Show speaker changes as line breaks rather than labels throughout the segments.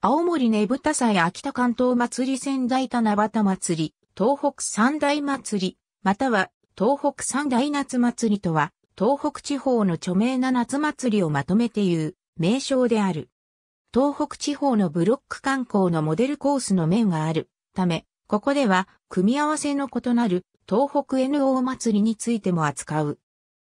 青森ねぶた祭秋田関東祭り仙台七夕祭り、東北三大祭り、または東北三大夏祭りとは、東北地方の著名な夏祭りをまとめて言う名称である。東北地方のブロック観光のモデルコースの面があるため、ここでは組み合わせの異なる東北 NO 祭りについても扱う。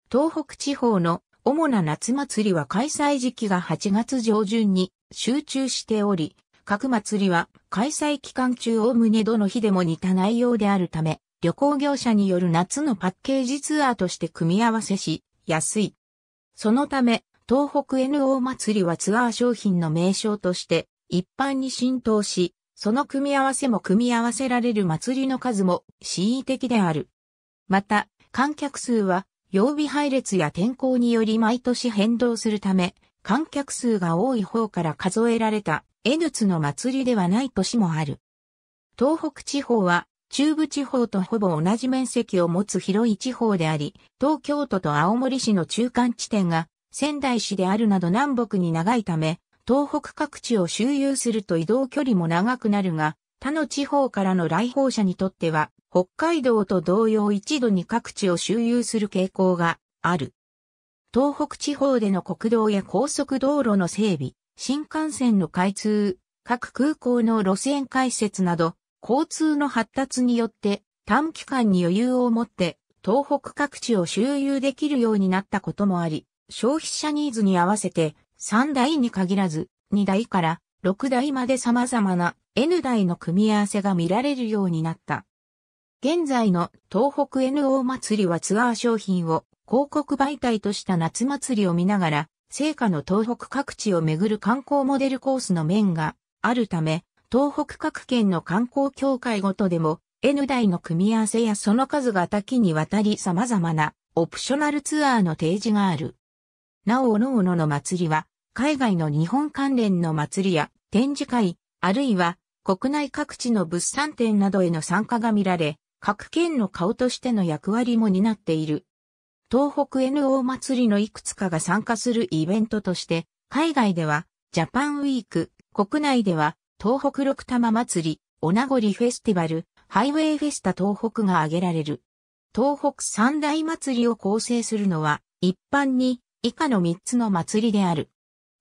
東北地方の主な夏祭りは開催時期が8月上旬に集中しており、各祭りは開催期間中おおむねどの日でも似た内容であるため、旅行業者による夏のパッケージツアーとして組み合わせし、安い。そのため、東北 NO 祭りはツアー商品の名称として一般に浸透し、その組み合わせも組み合わせられる祭りの数も恣意的である。また、観客数は曜日配列や天候により毎年変動するため、観客数が多い方から数えられた、江ツの祭りではない年もある。東北地方は、中部地方とほぼ同じ面積を持つ広い地方であり、東京都と青森市の中間地点が仙台市であるなど南北に長いため、東北各地を周遊すると移動距離も長くなるが、他の地方からの来訪者にとっては、北海道と同様一度に各地を周遊する傾向がある。東北地方での国道や高速道路の整備、新幹線の開通、各空港の路線開設など、交通の発達によって短期間に余裕を持って東北各地を周遊できるようになったこともあり、消費者ニーズに合わせて3台に限らず2台から6台まで様々な N 台の組み合わせが見られるようになった。現在の東北 NO 祭りはツアー商品を広告媒体とした夏祭りを見ながら、聖火の東北各地を巡る観光モデルコースの面があるため、東北各県の観光協会ごとでも N 台の組み合わせやその数が多岐にわたり様々なオプショナルツアーの提示がある。なお、各々の祭りは、海外の日本関連の祭りや展示会、あるいは国内各地の物産展などへの参加が見られ、各県の顔としての役割も担っている。東北 NO 祭りのいくつかが参加するイベントとして、海外ではジャパンウィーク、国内では東北六玉祭り、お名残フェスティバル、ハイウェイフェスタ東北が挙げられる。東北三大祭りを構成するのは、一般に以下の3つの祭りである。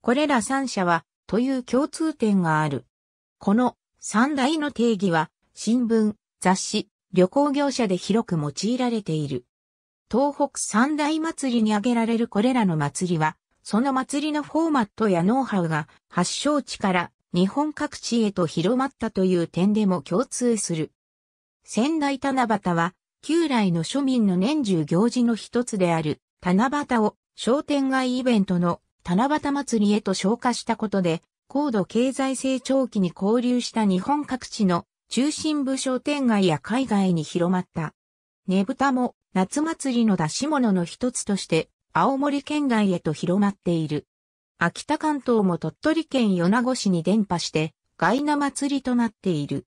これら3社は、という共通点がある。この3大の定義は、新聞、雑誌、旅行業者で広く用いられている。東北三大祭りに挙げられるこれらの祭りは、その祭りのフォーマットやノウハウが発祥地から日本各地へと広まったという点でも共通する。仙台七夕は、旧来の庶民の年中行事の一つである、七夕を商店街イベントの七夕祭りへと昇華したことで、高度経済成長期に交流した日本各地の中心部商店街や海外に広まった。ねぶたも夏祭りの出し物の一つとして青森県外へと広まっている。秋田関東も鳥取県米子市に伝播して外な祭りとなっている。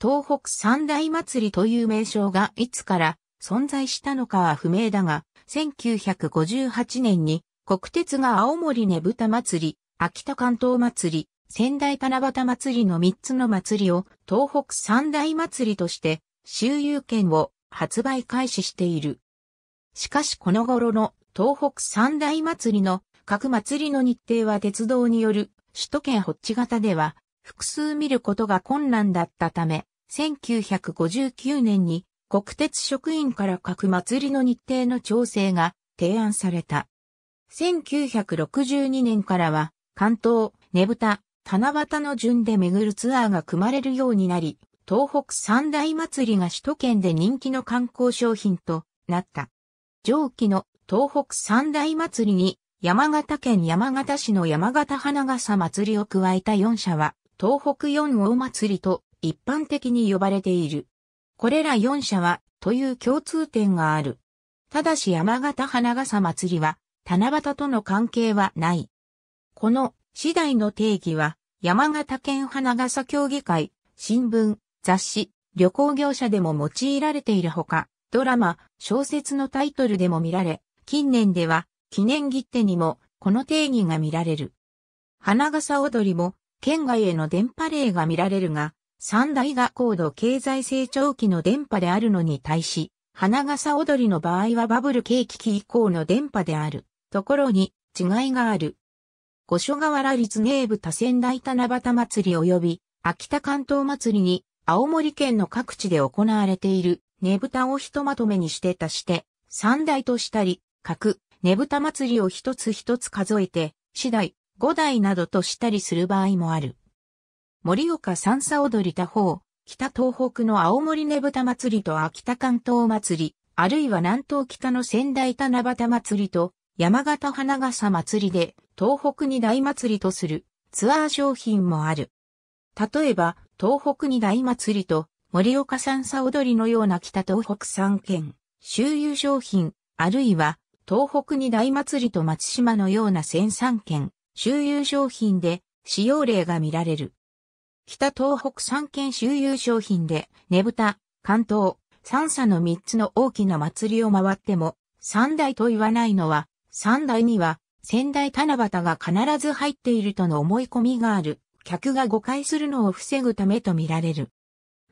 東北三大祭りという名称がいつから存在したのかは不明だが、1958年に国鉄が青森ねぶた祭り、秋田関東祭り、仙台七夕祭りの3つの祭りを東北三大祭りとして周遊券を発売開始している。しかしこの頃の東北三大祭りの各祭りの日程は鉄道による首都圏ホッチ型では複数見ることが困難だったため、1959年に国鉄職員から各祭りの日程の調整が提案された。1962年からは関東、ねぶた、七夕の順で巡るツアーが組まれるようになり、東北三大祭りが首都圏で人気の観光商品となった。上記の東北三大祭りに山形県山形市の山形花笠祭りを加えた4社は東北四王祭りと一般的に呼ばれている。これら4社はという共通点がある。ただし山形花笠祭りは七夕との関係はない。この次第の定義は山形県花笠協議会新聞雑誌、旅行業者でも用いられているほか、ドラマ、小説のタイトルでも見られ、近年では記念切手にもこの定義が見られる。花笠踊りも県外への電波例が見られるが、三大が高度経済成長期の電波であるのに対し、花笠踊りの場合はバブル景気期以降の電波であるところに違いがある。五所川原立名部多仙台七夕祭り及び秋田関東祭りに青森県の各地で行われているねぶたをひとまとめにして足して、三大としたり、各ねぶた祭りを一つ一つ数えて、次第、五代などとしたりする場合もある。森岡三叉踊り他方、北東北の青森ねぶた祭りと秋田関東祭り、あるいは南東北の仙台七夕祭りと山形花笠祭りで東北二大祭りとするツアー商品もある。例えば、東北二大祭りと、盛岡三佐踊りのような北東北三県、周遊商品、あるいは、東北二大祭りと松島のような千三県、周遊商品で、使用例が見られる。北東北三県周遊商品で、ねぶた、関東、三佐の三つの大きな祭りを回っても、三大と言わないのは、三大には、仙台七夕が必ず入っているとの思い込みがある。客が誤解するのを防ぐためとみられる。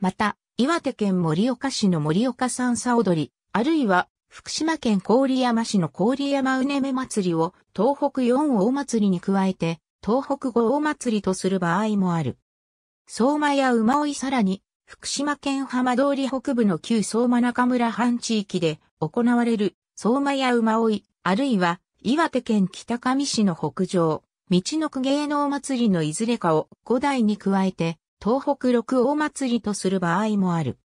また、岩手県盛岡市の盛岡三叉踊り、あるいは福島県郡山市の郡山うねめ祭りを東北四大祭りに加えて東北五大祭りとする場合もある。相馬や馬追さらに福島県浜通り北部の旧相馬中村藩地域で行われる相馬や馬追あるいは岩手県北上市の北上道のく芸能祭りのいずれかを五代に加えて、東北六王祭りとする場合もある。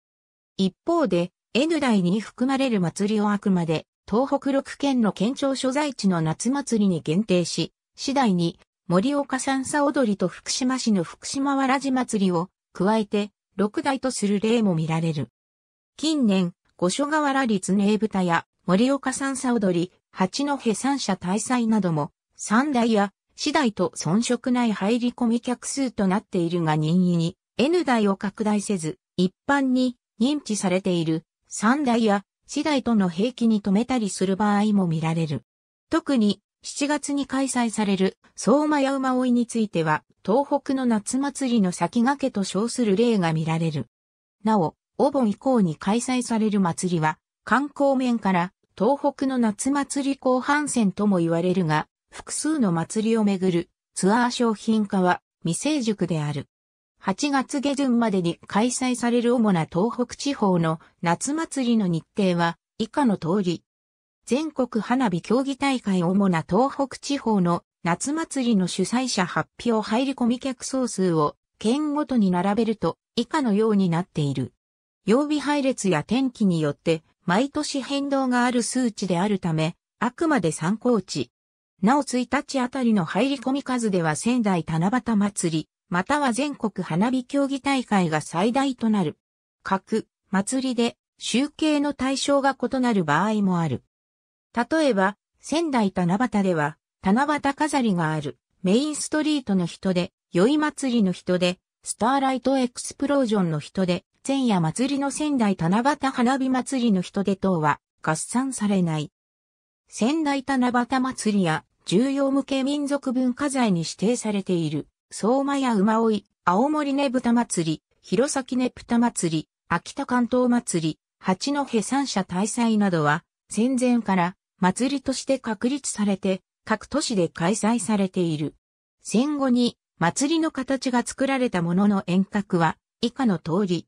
一方で、N 代に含まれる祭りをあくまで、東北六県の県庁所在地の夏祭りに限定し、次第に、森岡三佐踊りと福島市の福島わらじ祭りを加えて、六代とする例も見られる。近年、五所川原立名豚や森岡三佐踊り、八戸三社大祭なども、三代や次第と遜色ない入り込み客数となっているが任意に N 台を拡大せず、一般に認知されている3台や次第との平気に止めたりする場合も見られる。特に7月に開催される相馬や馬追いについては、東北の夏祭りの先駆けと称する例が見られる。なお、お盆以降に開催される祭りは、観光面から東北の夏祭り後半戦とも言われるが、複数の祭りをめぐるツアー商品化は未成熟である。8月下旬までに開催される主な東北地方の夏祭りの日程は以下の通り。全国花火競技大会主な東北地方の夏祭りの主催者発表入り込み客総数を県ごとに並べると以下のようになっている。曜日配列や天気によって毎年変動がある数値であるため、あくまで参考値。なお1日あたりの入り込み数では仙台七夕祭り、または全国花火競技大会が最大となる。各祭りで集計の対象が異なる場合もある。例えば、仙台七夕では、七夕飾りがある、メインストリートの人で、宵祭りの人で、スターライトエクスプロージョンの人で、前夜祭りの仙台七夕花火祭りの人で等は合算されない。仙台七夕祭りや重要無形民族文化財に指定されている、相馬や馬追、青森ねぶた祭り、弘前ねぶた祭り、秋田関東祭り、八戸三社大祭などは、戦前から祭りとして確立されて、各都市で開催されている。戦後に祭りの形が作られたものの遠隔は以下の通り。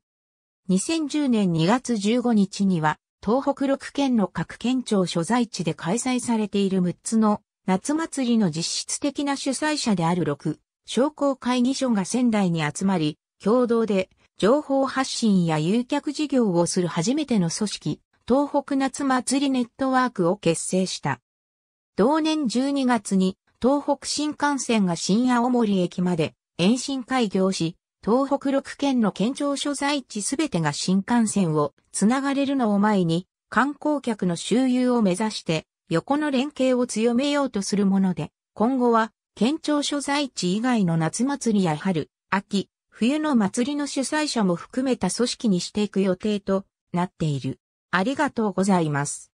2010年2月15日には東北6県の各県庁所在地で開催されている6つの夏祭りの実質的な主催者である6、商工会議所が仙台に集まり、共同で情報発信や誘客事業をする初めての組織、東北夏祭りネットワークを結成した。同年12月に東北新幹線が新青森駅まで延伸開業し、東北6県の県庁所在地すべてが新幹線をつながれるのを前に、観光客の周遊を目指して横の連携を強めようとするもので、今後は、県庁所在地以外の夏祭りや春、秋、冬の祭りの主催者も含めた組織にしていく予定となっている。ありがとうございます。